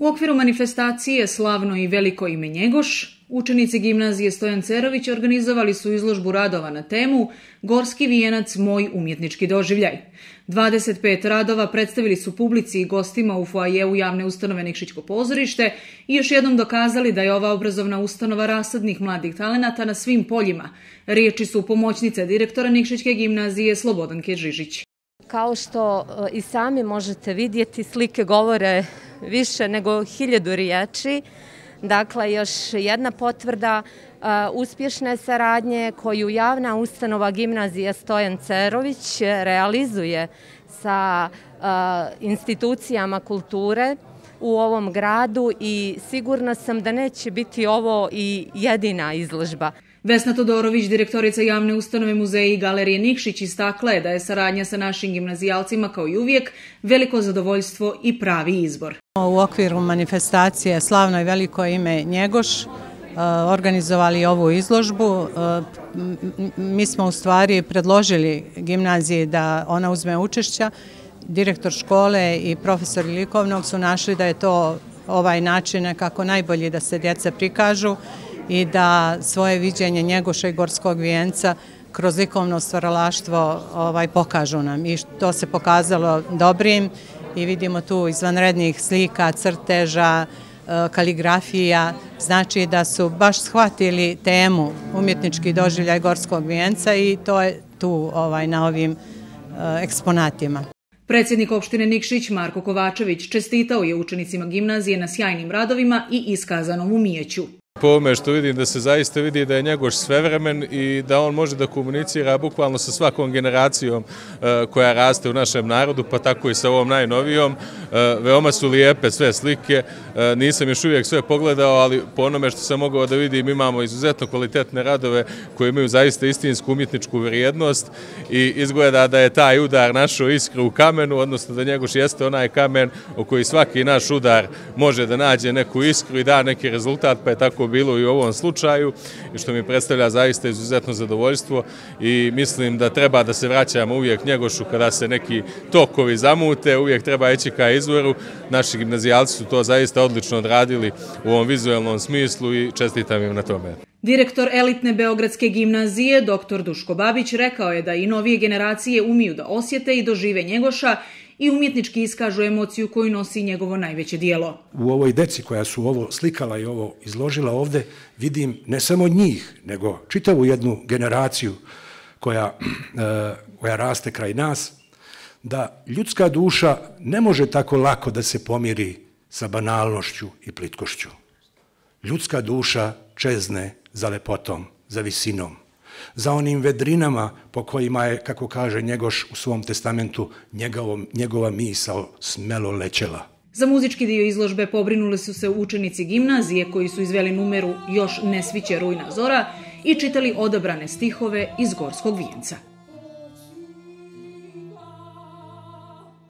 U okviru manifestacije Slavno i veliko ime Njegoš, učenici gimnazije Stojan Cerović organizovali su izložbu radova na temu Gorski vijenac, moj umjetnički doživljaj. 25 radova predstavili su publici i gostima u foajeu javne ustanove Nikšićko pozorište i još jednom dokazali da je ova obrazovna ustanova rasadnih mladih talenata na svim poljima. Riječi su pomoćnice direktora Nikšićke gimnazije Slobodanke Žižić. Kao što e, i sami možete vidjeti, slike govore više nego hiljadu riječi. Dakle, još jedna potvrda e, uspješne saradnje koju javna ustanova gimnazija Stojan Cerović realizuje sa e, institucijama kulture u ovom gradu i sigurna sam da neće biti ovo i jedina izložba. Vesna Todorović, direktorica javne ustanove muzeja i galerije Nikšić, istakla je da je saradnja sa našim gimnazijalcima kao i uvijek veliko zadovoljstvo i pravi izbor. U okviru manifestacije Slavno i veliko ime Njegoš e, organizovali ovu izložbu. E, mi smo u stvari predložili gimnaziji da ona uzme učešća. Direktor škole i profesor Likovnog su našli da je to ovaj način kako najbolji da se djece prikažu i da svoje viđenje Njegoša i Gorskog vijenca kroz likovno stvaralaštvo ovaj, pokažu nam. I to se pokazalo dobrim i vidimo tu izvanrednih slika, crteža, e, kaligrafija, znači da su baš shvatili temu umjetnički doživljaj Gorskog vijenca i to je tu ovaj, na ovim e, eksponatima. Predsjednik opštine Nikšić Marko Kovačević čestitao je učenicima gimnazije na sjajnim radovima i iskazanom umijeću. Po ome što vidim da se zaista vidi da je njegoš svevremen i da on može da komunicira bukvalno sa svakom generacijom eh, koja raste u našem narodu, pa tako i sa ovom najnovijom. Eh, veoma su lijepe sve slike, eh, nisam još uvijek sve pogledao, ali po onome što sam mogao da vidim imamo izuzetno kvalitetne radove koje imaju zaista istinsku umjetničku vrijednost i izgleda da je taj udar našao iskru u kamenu, odnosno da njegoš jeste onaj kamen u koji svaki naš udar može da nađe neku iskru i da neki rezultat, pa je tako bilo i u ovom slučaju, što mi predstavlja zaista izuzetno zadovoljstvo i mislim da treba da se vraćamo uvijek njegošu kada se neki tokovi zamute, uvijek treba ići ka izvoru. Naši gimnazijalci su to zaista odlično odradili u ovom vizualnom smislu i čestitam im na tome. Direktor elitne Beogradske gimnazije, dr. Duško Babić, rekao je da i novije generacije umiju da osjete i dožive Njegoša i umjetnički iskažu emociju koju nosi njegovo najveće dijelo. U ovoj deci koja su ovo slikala i ovo izložila ovde, vidim ne samo njih, nego čitavu jednu generaciju koja, eh, koja raste kraj nas – da ljudska duša ne može tako lako da se pomiri sa banalnošću i plitkošću. Ljudska duša čezne za lepotom, za visinom, za onim vedrinama po kojima je, kako kaže Njegoš u svom testamentu, njegova misao smelo lećela. Za muzički dio izložbe pobrinuli su se učenici gimnazije koji su izveli numeru Još ne sviće rujna zora i čitali odabrane stihove iz Gorskog vijenca.